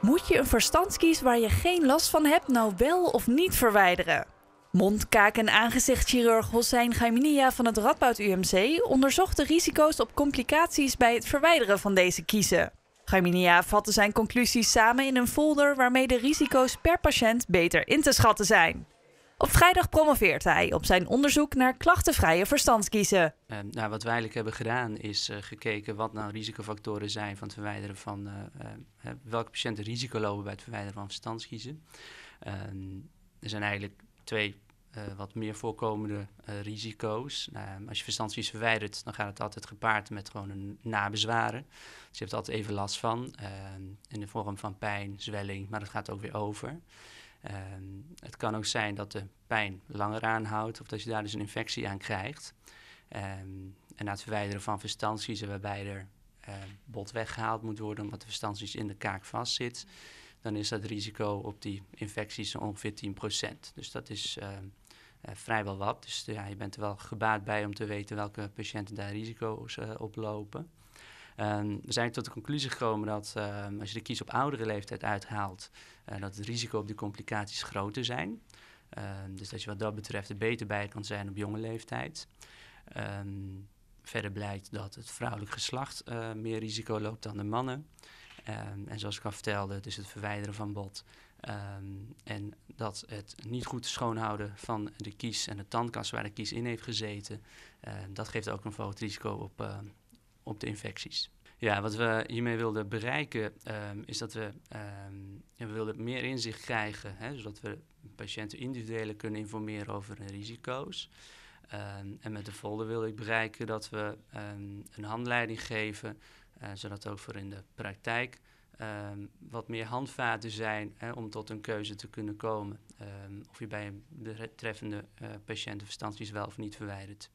Moet je een verstandskies waar je geen last van hebt nou wel of niet verwijderen? Mond, kaak en aangezichtchirurg Hossein Gaiminia van het Radboud UMC onderzocht de risico's op complicaties bij het verwijderen van deze kiezen. Gaiminia vatte zijn conclusies samen in een folder waarmee de risico's per patiënt beter in te schatten zijn. Op vrijdag promoveert hij op zijn onderzoek naar klachtenvrije verstandskiezen. Ehm, nou, wat wij eigenlijk hebben gedaan is eh, gekeken wat nou risicofactoren zijn van het verwijderen van eh, eh, welke patiënten risico lopen bij het verwijderen van verstandskiezen. Ehm, er zijn eigenlijk twee wat meer voorkomende risico's. Nou, als je verstandskiezen verwijdert, dan gaat het altijd gepaard met gewoon een nabezwaren. Dus je hebt er altijd even last van ehm, in de vorm van pijn, zwelling, maar dat gaat ook weer over. Ehm, het kan ook zijn dat de pijn langer aanhoudt of dat je daar dus een infectie aan krijgt. Ehm, en na het verwijderen van verstanties waarbij er uh, bot weggehaald moet worden omdat de verstandszies in de kaak vastzit, dan is dat risico op die infecties ongeveer 10%. Dus dat is eh, vrijwel wat. Dus ja, je bent er wel gebaat bij om te weten welke patiënten daar risico's eh, op lopen. Ehm, we zijn tot de conclusie gekomen dat ehm, als je de kies op oudere leeftijd uithaalt, eh, dat het risico op die complicaties groter zijn. Ehm, dus dat je wat dat betreft er beter bij kan zijn op jonge leeftijd. verder blijkt dat het vrouwelijk geslacht eh, meer risico loopt dan de mannen. en zoals ik al vertelde, dus het verwijderen van bot. en dat het niet goed schoonhouden van de kies en de tandkas waar de kies in heeft gezeten. dat geeft ook een groot risico op op de infecties. Ja, wat we hiermee wilden bereiken ehm, is dat we, ehm, we wilden meer inzicht krijgen, hè, zodat we patiënten individueel kunnen informeren over hun risico's. Ehm, en met de folder wilde ik bereiken dat we een handleiding geven, eh, zodat ook voor in de praktijk wat meer handvaten zijn hè, om tot een keuze te kunnen komen. of je bij de betreffende uh, eh, patiënt wel of niet verwijdert.